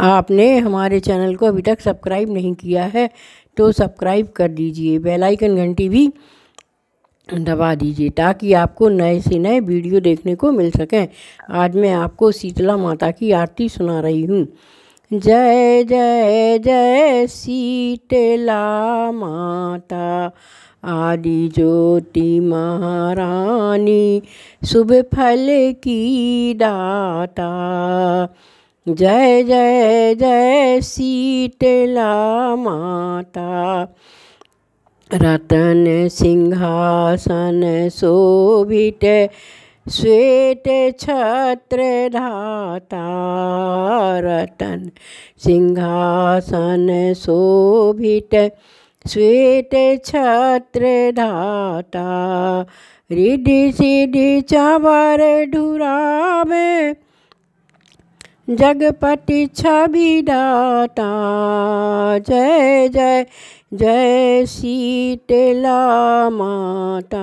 आपने हमारे चैनल को अभी तक सब्सक्राइब नहीं किया है तो सब्सक्राइब कर दीजिए बेल आइकन घंटी भी दबा दीजिए ताकि आपको नए से नए वीडियो देखने को मिल सकें आज मैं आपको शीतला माता की आरती सुना रही हूँ जय जय जय शीतला माता आदि ज्योति महारानी शुभ फल की दाता जय जय जय सीतला माता रतन सिंहासन शोभित श्वेत छत्र धाता रतन सिंहासन शोभित श्वेत छत्र धाता रिधि सिद्धि चवर ढुरा में जगपति छवि दाता जय जय जय शीतला माता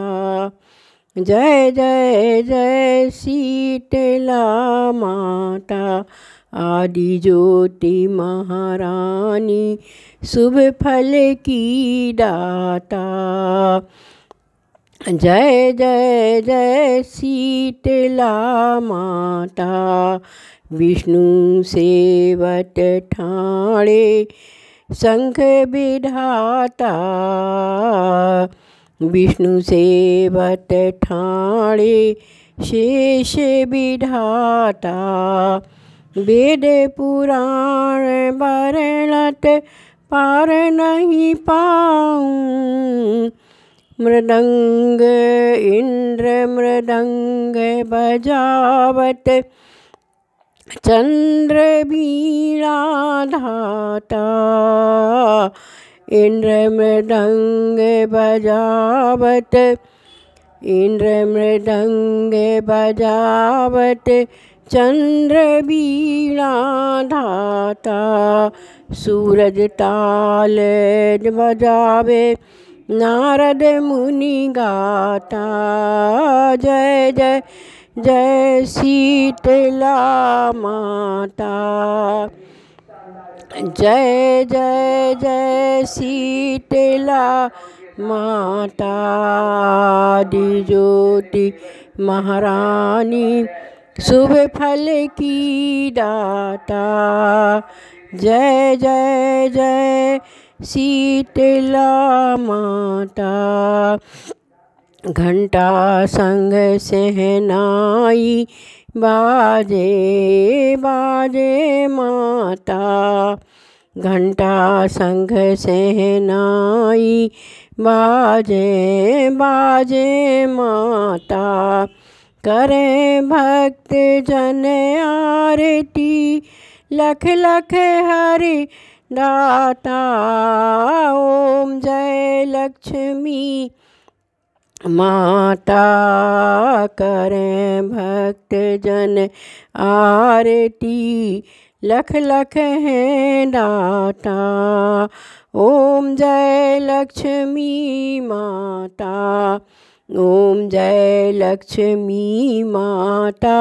जय जय जय शीतला माता आदि ज्योति महारानी शुभ फल की दाता जय जय जय शीतला माता विष्णु सेवत ठाणे शंख विधाता विष्णु सेवत ठाणे शेष विधाता वेद पुराण वरणत पार नहीं पाऊँ मृदंग इंद्र मृदंग बजावत चंद्र बीणा धाता इंद्र मृदंग बजावत इंद्र मृदंग बजावत चंद्र बीणा धाता सूरज ताल बजावे नारद मुनि गाता जय जय जय शीतला माता जय जय जय शीतला माता दि ज्योति महारानी शुभ फल की दाता जय जय जय शीतला माता घंटा संग सहनाई बाजे बाजे माता घंटा संग सहनाई बाजे बाजे माता करें भक्त जन आरती लख लख हरि दाता ओम जय लक्ष्मी माता करें भक्त जन आरती लख लख हैं दाता ओम जय लक्ष्मी माता ओम जय लक्ष्मी माता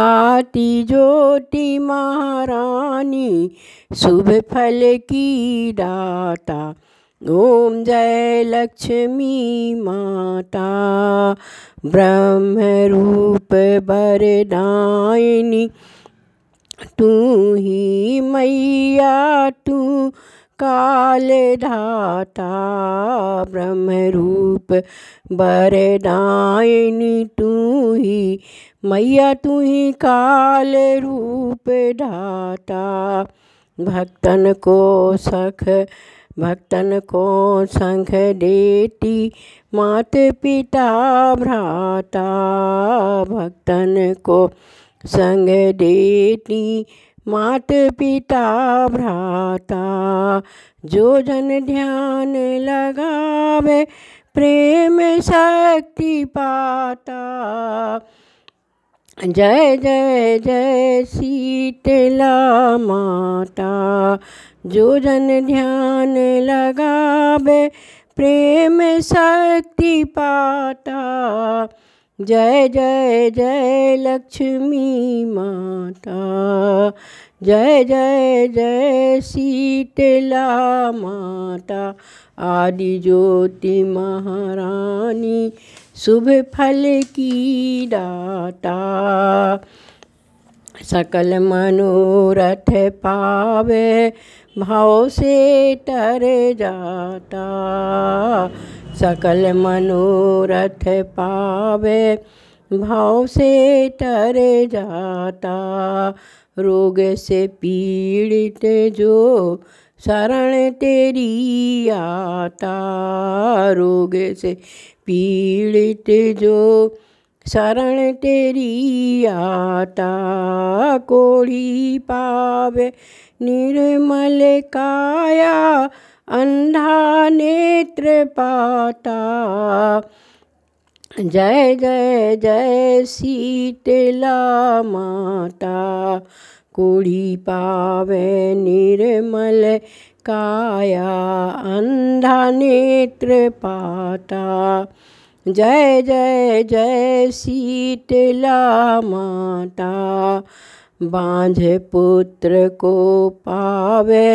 आती ज्योति महारानी शुभ फल की दाता ओम जय लक्ष्मी माता ब्रह्म रूप बरदायिनी तू ही मैया तू काले धाता ब्रह्म रूप बरदायनी तू ही मैया तू ही काल रूप धाता भक्तन को सख भक्तन को संख देती मात पिता भ्राता भक्तन को संग देती मात पिता भ्राता जो जन ध्यान लगावे प्रेम शक्ति पाता जय जय जय शीतला माता जो जन ध्यान लगावे प्रेम शक्ति पाता जय जय जय लक्ष्मी माँ जय जय जय शीतला माता आदि ज्योति महारानी शुभ फल की दाता सकल मनोरथ पावे भाव से तर जाता सकल मनोरथ पावे भाव से तर जाता रोग से पीड़ित जो शरण तेरी आता रोग से पीड़ित जो शरण तेरी आता कोड़ी पावे निर्मल काया अंधा नेत्र पाता जय जय जय सीतला माता कुड़ी पावे निर्मल काया अंधा नेत्र पाता जय जय जय सीतला माता बांझ पुत्र को पावे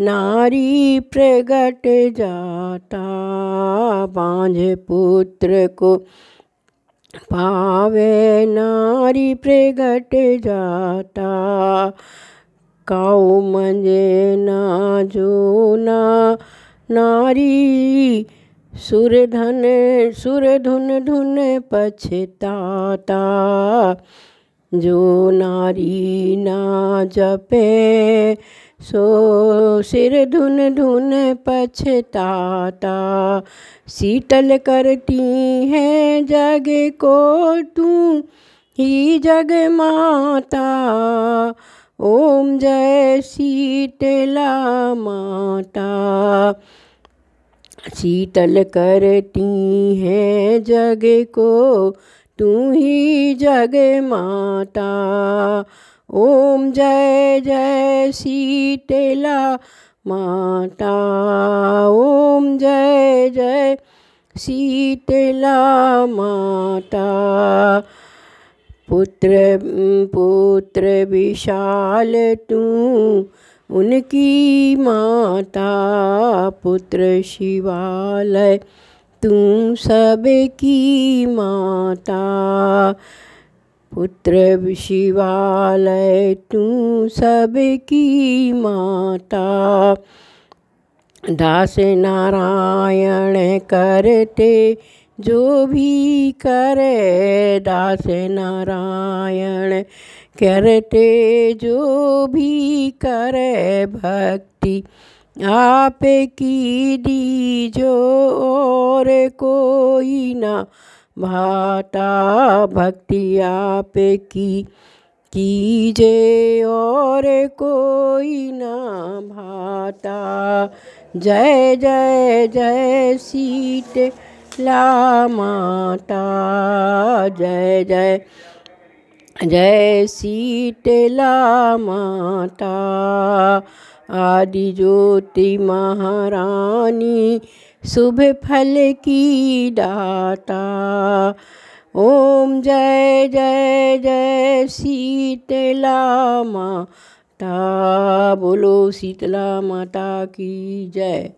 नारी प्रगट जाता बांझ पुत्र को पावे नारी प्रगट जाता काउ मजे ना जो ना नारी सुर धन सुर धुन धुन पछताता जो नारी ना जपे सो सिर धुन धुन पछताता शीतल करती है जग को तू ही जग माता ओम जय शीतला माता शीतल करती है जग को तू ही जग माता ओम जय जय शीतला माता ओम जय जय शीतला माता पुत्र पुत्र विशाल तू उनकी माता पुत्र शिवालय तू सबकी माता पुत्र शिवालय तू सबकी माता दास नारायण करते जो भी करे दास नारायण करते जो भी करे भक्ति आप की दीजो और कोई ना भाता भक्ति आप की कीजे और कोई ना भाता जय जय जय सीत ला माता जय जय जय सीत ला माता आदि ज्योति महारानी शुभ फल की दाता ओम जय जय जय शीतला माता बोलो शीतला माता की जय